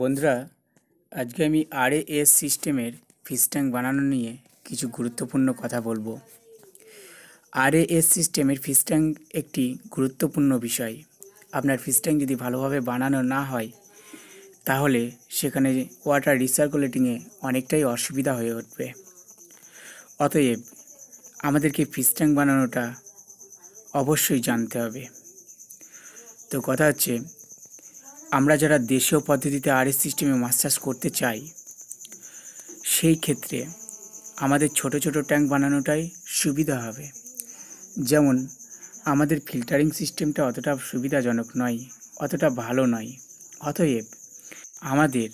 বন্ধুরা আজকে আমি আরএএস সিস্টেমের ফিস ট্যাঙ্ক বানানো নিয়ে কিছু গুরুত্বপূর্ণ কথা বলবো আরএএস সিস্টেমের ফিস ট্যাঙ্ক একটি গুরুত্বপূর্ণ বিষয় আপনার ফিস ট্যাঙ্ক যদি ভালোভাবে বানানো না হয় তাহলে সেখানে ওয়াটার রিসার্কুলেটিংয়ে অনেকটাই অসুবিধা হয়ে উঠবে অতএব আমাদেরকে ফিস ট্যাঙ্ক বানানোটা অবশ্যই জানতে হবে তো কথা হচ্ছে আমরা যারা দেশীয় পদ্ধতিতে এস সিস্টেমে মাছ চাষ করতে চাই সেই ক্ষেত্রে আমাদের ছোট ছোট ট্যাঙ্ক বানানোটাই সুবিধা হবে যেমন আমাদের ফিল্টারিং সিস্টেমটা অতটা সুবিধাজনক নয় অতটা ভালো নয় অতএব আমাদের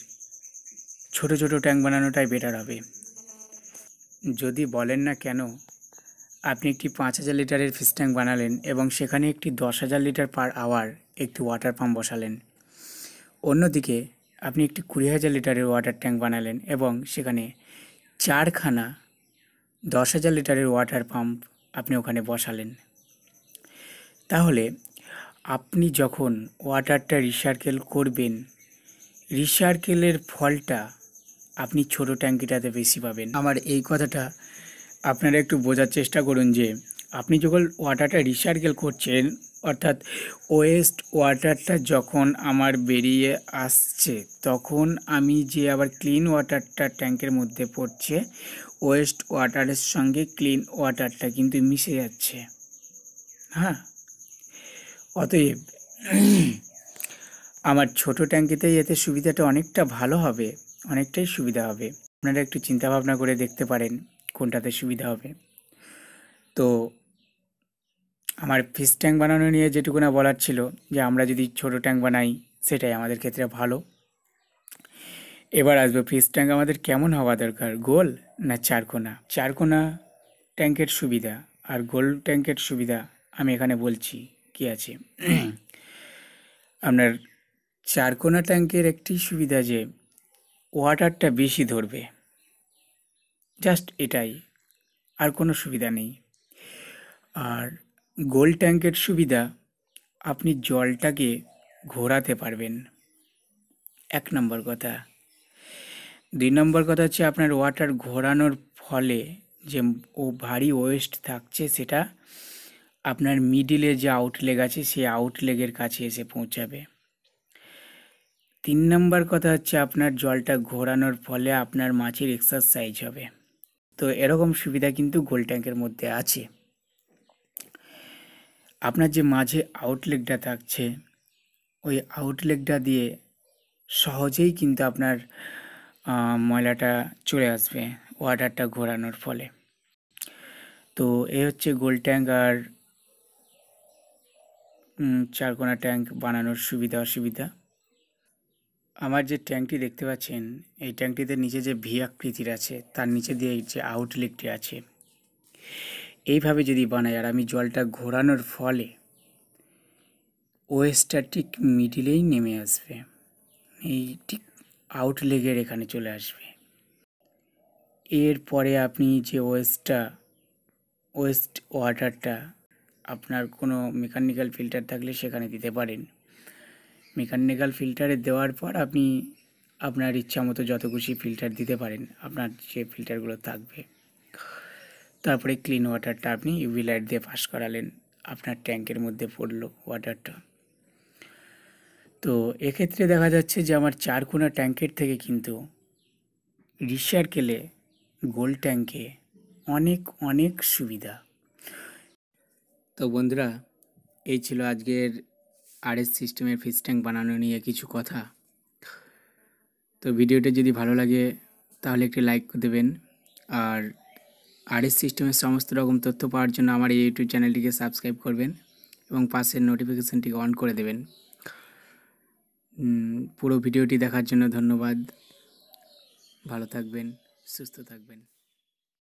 ছোট ছোট ট্যাঙ্ক বানানোটাই বেটার হবে যদি বলেন না কেন আপনি একটি পাঁচ হাজার লিটারের ফিস ট্যাঙ্ক বানালেন এবং সেখানে একটি দশ হাজার লিটার পার আওয়ার একটি ওয়াটার পাম্প বসালেন অন্যদিকে আপনি একটি কুড়ি হাজার লিটারের ওয়াটার ট্যাঙ্ক বানালেন এবং সেখানে চারখানা দশ হাজার লিটারের ওয়াটার পাম্প আপনি ওখানে বসালেন তাহলে আপনি যখন ওয়াটারটা রিসার্কেল করবেন রিসার্কেলের ফলটা আপনি ছোট ট্যাঙ্কিটাতে বেশি পাবেন আমার এই কথাটা আপনারা একটু বোঝার চেষ্টা করুন যে আপনি যখন ওয়াটারটা রিসার্কেল করছেন অর্থাৎ ওয়েস্ট ওয়াটারটা যখন আমার বেরিয়ে আসছে তখন আমি যে আবার ক্লিন ওয়াটারটা ট্যাঙ্কের মধ্যে পড়ছে ওয়েস্ট ওয়াটারের সঙ্গে ক্লিন ওয়াটারটা কিন্তু মিশে যাচ্ছে হ্যাঁ অতএব আমার ছোট ট্যাঙ্কিতে এতে সুবিধাটা অনেকটা ভালো হবে অনেকটাই সুবিধা হবে আপনারা একটু চিন্তাভাবনা করে দেখতে পারেন কোনটাতে সুবিধা হবে তো আমার ফিস ট্যাঙ্ক বানানো নিয়ে যেটুকু না বলার ছিল যে আমরা যদি ছোট ট্যাঙ্ক বানাই সেটাই আমাদের ক্ষেত্রে ভালো এবার আসবে ফিস ট্যাঙ্ক আমাদের কেমন হওয়া দরকার গোল না চারকোনা চারকোনা ট্যাঙ্কের সুবিধা আর গোল ট্যাঙ্কের সুবিধা আমি এখানে বলছি কি আছে আপনার চারকোনা ট্যাঙ্কের একটি সুবিধা যে ওয়াটারটা বেশি ধরবে জাস্ট এটাই আর কোনো সুবিধা নেই আর গোল ট্যাঙ্কের সুবিধা আপনি জলটাকে ঘোরাতে পারবেন এক নম্বর কথা দুই নম্বর কথা হচ্ছে আপনার ওয়াটার ঘোরানোর ফলে যে ও ভারী ওয়েস্ট থাকছে সেটা আপনার মিডিলে যে আউটলেগ আছে সেই আউটলেগের কাছে এসে পৌঁছাবে তিন নম্বর কথা হচ্ছে আপনার জলটা ঘোরানোর ফলে আপনার মাছের এক্সারসাইজ হবে তো এরকম সুবিধা কিন্তু গোল ট্যাঙ্কের মধ্যে আছে আপনার যে মাঝে আউটলেটটা থাকছে ওই আউটলেটটা দিয়ে সহজেই কিন্তু আপনার ময়লাটা চলে আসবে ওয়াটারটা ঘোরানোর ফলে তো এ হচ্ছে গোল ট্যাঙ্ক আর চারকোনা ট্যাঙ্ক বানানোর সুবিধা অসুবিধা আমার যে ট্যাঙ্কটি দেখতে পাচ্ছেন এই ট্যাঙ্কটিতে নিচে যে ভি আকৃতির আছে তার নিচে দিয়ে যে আউটলেটটি আছে এইভাবে যদি বানাই আর আমি জলটা ঘোরানোর ফলে ওয়েস্টটা ঠিক মিডিলেই নেমে আসবে এই ঠিক আউট লেগের এখানে চলে আসবে এরপরে আপনি যে ওয়েস্টটা ওয়েস্ট ওয়াটারটা আপনার কোনো মেকানিক্যাল ফিল্টার থাকলে সেখানে দিতে পারেন মেকানিক্যাল ফিল্টারে দেওয়ার পর আপনি আপনার ইচ্ছা মতো যত খুশি ফিল্টার দিতে পারেন আপনার যে ফিল্টারগুলো থাকবে তারপরে ক্লিন ওয়াটারটা আপনি ইউভি লাইট দিয়ে ফাঁস করালেন আপনার ট্যাঙ্কের মধ্যে পড়লো ওয়াটারটা তো এক্ষেত্রে দেখা যাচ্ছে যে আমার কোনা ট্যাঙ্কের থেকে কিন্তু রিসার্কেলে গোল ট্যাঙ্কে অনেক অনেক সুবিধা তো বন্ধুরা এই ছিল আজকের আরএস সিস্টেমের ফিস ট্যাঙ্ক বানানো নিয়ে কিছু কথা তো ভিডিওটা যদি ভালো লাগে তাহলে একটি লাইক দেবেন আর আর সিস্টেমের সমস্ত রকম তথ্য পাওয়ার জন্য আমার এই ইউটিউব চ্যানেলটিকে সাবস্ক্রাইব করবেন এবং পাশের নোটিফিকেশানটিকে অন করে দেবেন পুরো ভিডিওটি দেখার জন্য ধন্যবাদ ভালো থাকবেন সুস্থ থাকবেন